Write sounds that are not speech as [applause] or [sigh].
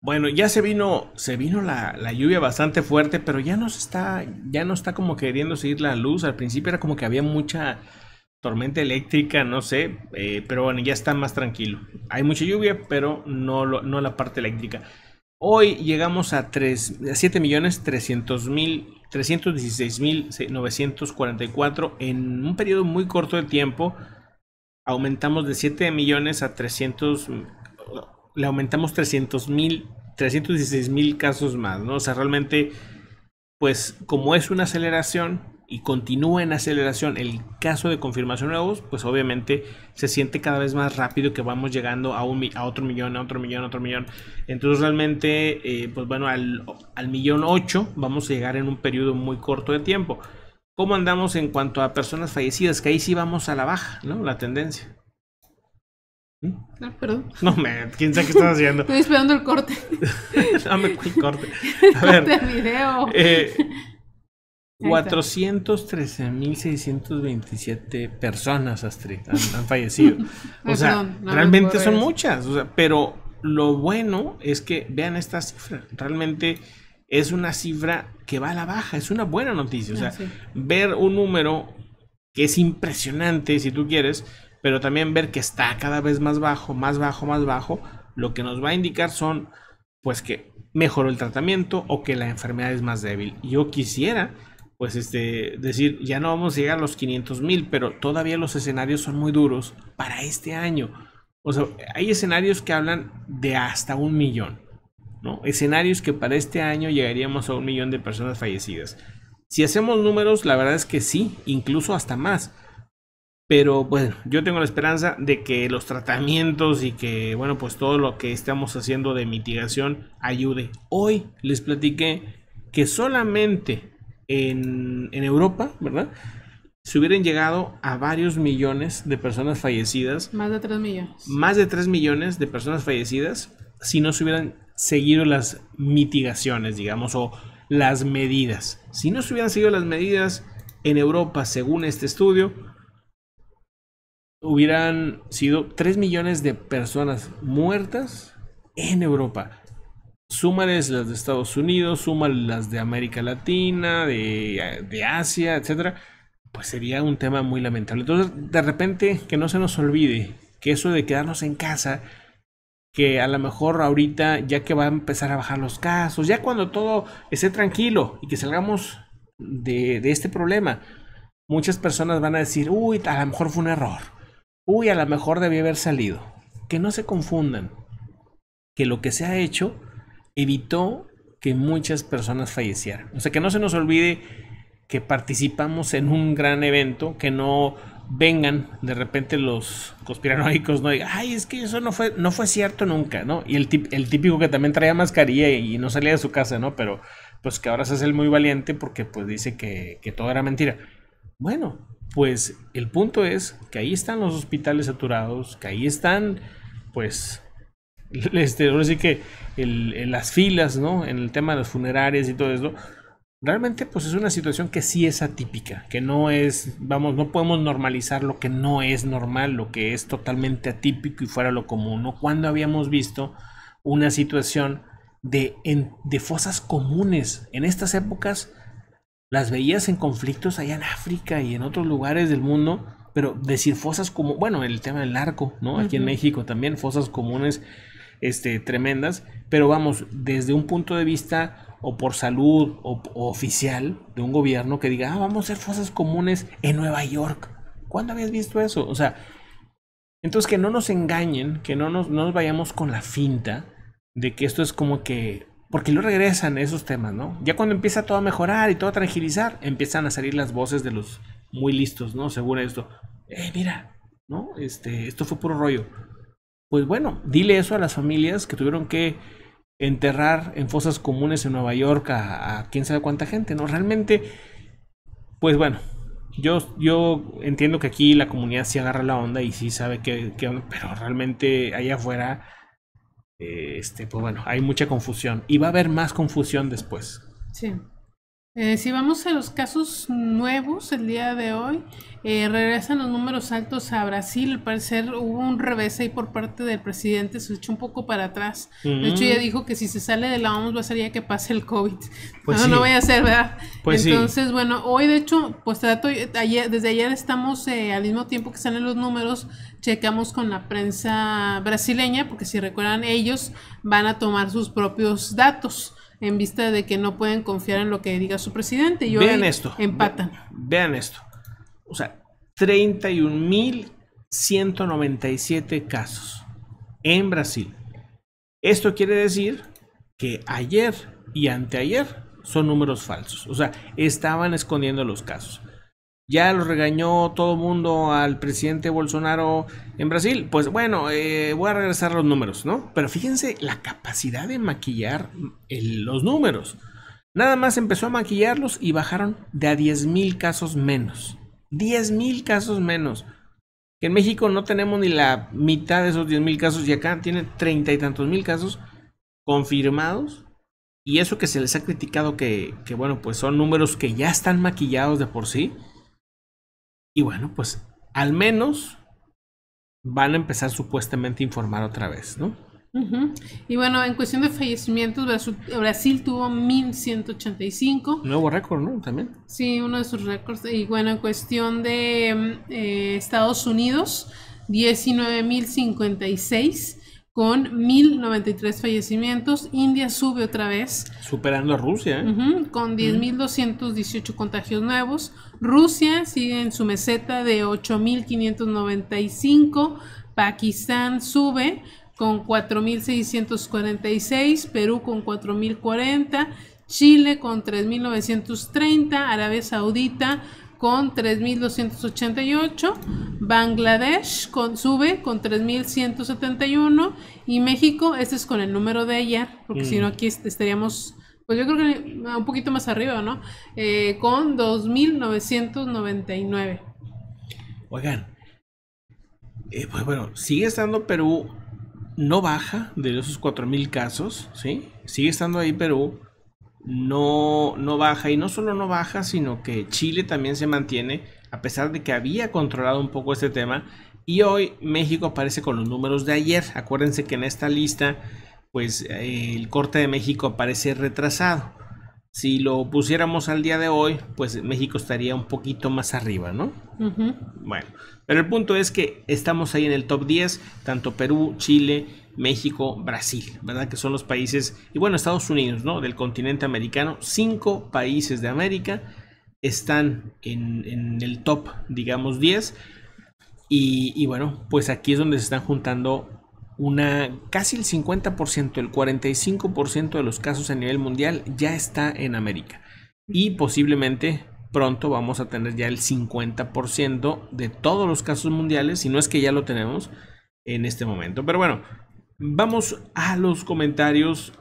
Bueno, ya se vino, se vino la, lluvia bastante fuerte, pero ya está, ya no está como queriendo seguir la luz. Al principio era como que había mucha tormenta eléctrica, no sé, eh, pero bueno, ya está más tranquilo. Hay mucha lluvia, pero no, no la parte eléctrica. Hoy llegamos a, 3, millones 300 mil, mil en un periodo muy corto de tiempo. Aumentamos de 7 millones a 300 le aumentamos 300 mil, 316 mil casos más, ¿no? O sea, realmente, pues como es una aceleración y continúa en aceleración el caso de confirmación nuevos, pues obviamente se siente cada vez más rápido que vamos llegando a, un, a otro millón, a otro millón, a otro millón. Entonces realmente, eh, pues bueno, al, al millón ocho vamos a llegar en un periodo muy corto de tiempo. ¿Cómo andamos en cuanto a personas fallecidas? Que ahí sí vamos a la baja, ¿no? La tendencia. No, ¿Mm? ah, perdón. No, me, quién sabe qué estás haciendo. Estoy esperando el corte. [laughs] Dame el corte. [laughs] A ver. Corte video. 413.627 eh, [laughs] personas, han, fallecido. o sea, realmente son muchas. pero lo bueno es que vean esta cifra. Realmente es una cifra que va a la baja. Es una buena noticia. O sea, ah, ver un número que es impresionante, si tú quieres, pero también ver que está cada vez más bajo, más bajo, más bajo, lo que nos va a indicar son pues que mejoró el tratamiento o que la enfermedad es más débil. Yo quisiera pues este decir ya no vamos a llegar a los 500 mil, pero todavía los escenarios son muy duros para este año. O sea, hay escenarios que hablan de hasta un millón, ¿no? Escenarios que para este año llegaríamos a un millón de personas fallecidas. Si hacemos números, la verdad es que sí, incluso hasta más. Pero bueno, yo tengo la esperanza de que los tratamientos y que, bueno, pues todo lo que estamos haciendo de mitigación ayude. Hoy les platiqué que solamente en, Europa, ¿verdad? Se hubieran llegado a varios millones de personas fallecidas. Más de 3 millones. Más de 3 millones de personas fallecidas si no se hubieran seguido las mitigaciones, digamos, o las medidas. Si no se hubieran seguido las medidas en Europa, según este estudio, hubieran sido 3 millones de personas muertas en Europa. Súmanes las de Estados Unidos, suman las de América Latina, de, Asia, etcétera. Pues sería un tema muy lamentable. Entonces, de repente, que no se nos olvide que eso de quedarnos en casa, que a lo mejor ahorita, ya que va a empezar a bajar los casos, ya cuando todo esté tranquilo y que salgamos de este problema, muchas personas van a decir, uy, a lo mejor fue un error uy, a lo mejor debía haber salido. Que no se confundan, que lo que se ha hecho evitó que muchas personas fallecieran. O sea, que no se nos olvide que participamos en un gran evento, que no vengan de repente los conspiranoicos, no diga ay, es que eso no fue, no fue cierto nunca, ¿no? Y el, típico que también traía mascarilla y, no salía de su casa, ¿no? Pero pues que ahora se hace el muy valiente porque pues dice que, que todo era mentira. Bueno, pues el punto es que ahí están los hospitales saturados, que ahí están, pues, [laughs] este, que las filas, ¿no? En el tema de los funerarias y todo eso. Realmente, pues es una situación que sí es atípica, que no es, vamos, no podemos normalizar lo que no es normal, lo que es totalmente atípico y fuera lo común, ¿no? Cuando habíamos visto una situación de fosas comunes en estas épocas las veías en conflictos allá en África y en otros lugares del mundo, pero decir fosas como, bueno, el tema del arco, ¿no? Aquí en México también, fosas comunes este, tremendas, pero vamos, desde un punto de vista o por salud o, oficial de un gobierno que diga, ah, vamos a hacer fosas comunes en Nueva York. ¿Cuándo habías visto eso? O sea, entonces que no nos engañen, que no nos, no nos vayamos con la finta de que esto es como que porque lo regresan esos temas, ¿no? Ya cuando empieza todo a mejorar y todo a tranquilizar, empiezan a salir las voces de los muy listos, ¿no? Según esto. Eh, mira, ¿no? Este, esto fue puro rollo. Pues bueno, dile eso a las familias que tuvieron que enterrar en fosas comunes en Nueva York a, quién sabe cuánta gente, ¿no? Realmente, pues bueno, yo, yo entiendo que aquí la comunidad sí agarra la onda y sí sabe qué, onda, pero realmente allá afuera eh, este, pues bueno, hay mucha confusión y va a haber más confusión después. Sí. Eh, si vamos a los casos nuevos el día de hoy, eh, regresan los números altos a Brasil. Al parecer hubo un revés ahí por parte del presidente, se echó un poco para atrás. De hecho, ya dijo que si se sale de la OMS va a ser ya que pase el COVID. [laughs] Pues no, lo no a hacer, ¿verdad? Pues Entonces, bueno, hoy de hecho, pues trato, desde ayer estamos eh, al mismo tiempo que salen los números, checamos con la prensa brasileña, porque si recuerdan, ellos van a tomar sus propios datos en vista de que no pueden confiar en lo que diga su presidente. Y vean esto. Empatan. Vean esto. O sea, 31.197 casos en Brasil. Esto quiere decir que ayer y anteayer son números falsos. O sea, estaban escondiendo los casos ya lo regañó todo el mundo al presidente Bolsonaro en Brasil. Pues bueno, eh, voy a regresar los números, ¿no? Pero fíjense la capacidad de maquillar los números. Nada más empezó a maquillarlos y bajaron de a mil casos menos. mil casos menos. En México no tenemos ni la mitad de esos mil casos y acá tiene treinta y tantos mil casos confirmados. Y eso que se les ha criticado que, que, bueno, pues son números que ya están maquillados de por sí y bueno, pues al menos van a empezar supuestamente a informar otra vez, ¿no? Y bueno, en cuestión de fallecimientos, Brasil, Brasil tuvo 1185. Nuevo récord, ¿no? También. Sí, uno de sus récords. Y bueno, en cuestión de eh, Estados Unidos, 19056 con 1.093 fallecimientos. India sube otra vez. Superando a Rusia. ¿eh? con 10.218 contagios nuevos. Rusia sigue en su meseta de 8.595. Pakistán sube con 4.646. Perú con 4.040. Chile con 3.930, Arabia Saudita con 3.288, Bangladesh con, sube con 3.171 y México, este es con el número de ayer, porque si no mm. aquí estaríamos, pues yo creo que un poquito más arriba, ¿no? Eh, con 2.999. Oigan, eh, pues bueno, sigue estando Perú, no baja de esos 4.000 casos, ¿sí? Sigue estando ahí Perú no, no baja. Y no solo no baja, sino que Chile también se mantiene, a pesar de que había controlado un poco este tema. Y hoy México aparece con los números de ayer. Acuérdense que en esta lista, pues eh, el corte de México aparece retrasado. Si lo pusiéramos al día de hoy, pues México estaría un poquito más arriba, ¿no? Bueno, pero el punto es que estamos ahí en el top 10, tanto Perú, Chile, México, Brasil, ¿verdad? Que son los países, y bueno, Estados Unidos, ¿no? Del continente americano, cinco países de América están en, el top, digamos, 10. Y, bueno, pues aquí es donde se están juntando una casi el 50%, el 45% de los casos a nivel mundial ya está en América. Y posiblemente pronto vamos a tener ya el 50% de todos los casos mundiales, si no es que ya lo tenemos en este momento. Pero bueno, Vamos a los comentarios